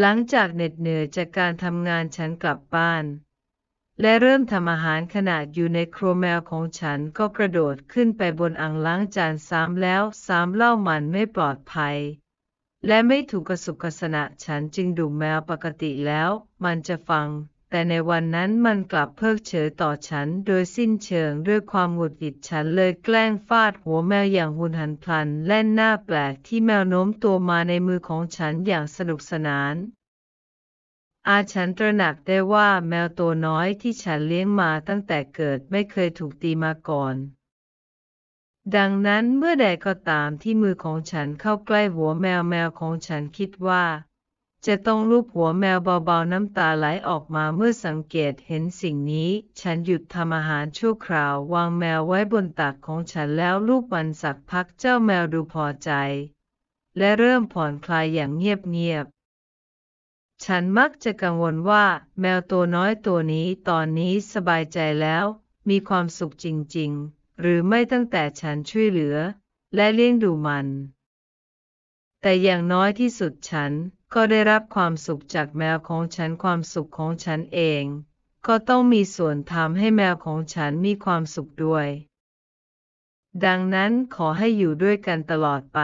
หลังจากเหน็ดเหนื่อยจากการทำงานฉันกลับบ้าน และเริ่มทำอาหารขนาดอยู่ในครัวแมวของฉันก็กระโดดขึ้นไปบนอ่างล้างจานสามแล้วสามเล่ามันไม่ปลอดภัย และไม่ถูกกระสุกกระสนะฉันจึงดูแมวปกติแล้วมันจะฟังแต่ในวันนั้นมันกลับเพิกเฉยต่อฉันโดยสิ้นเชิงด้วยความหงุดหงิดฉันเลยแกล้งฟาดหัวแมวอย่างหุนหันพลันแล่นหน้าแปลกที่แมวโน้มตัวมาในมือของฉันอย่างสนุกสนาน อาฉันตระหนักได้ว่าแมวตัวน้อยที่ฉันเลี้ยงมาตั้งแต่เกิดไม่เคยถูกตีมาก่อน ดังนั้นเมื่อใดก็ตามที่มือของฉันเข้าใกล้หัวแมวแมวของฉันคิดว่าจะต้องลูบหัวแมวเบาๆน้ำตาไหลออกมาเมื่อสังเกตเห็นสิ่งนี้ ฉันหยุดทำอาหารชั่วคราววางแมวไว้บนตักของฉันแล้วลูบมันสักพักเจ้าแมวดูพอใจ และเริ่มผ่อนคลายอย่างเงียบๆ ฉันมักจะกังวลว่า แมวตัวน้อยตัวนี้ตอนนี้สบายใจแล้ว มีความสุขจริงๆ หรือไม่ตั้งแต่ฉันช่วยเหลือ และเลี้ยงดูมันแต่อย่างน้อยที่สุดฉันก็ได้รับความสุขจากแมวของฉันความสุขของฉันเอง ก็ต้องมีส่วนทำให้แมวของฉันมีความสุขด้วย ดังนั้นขอให้อยู่ด้วยกันตลอดไป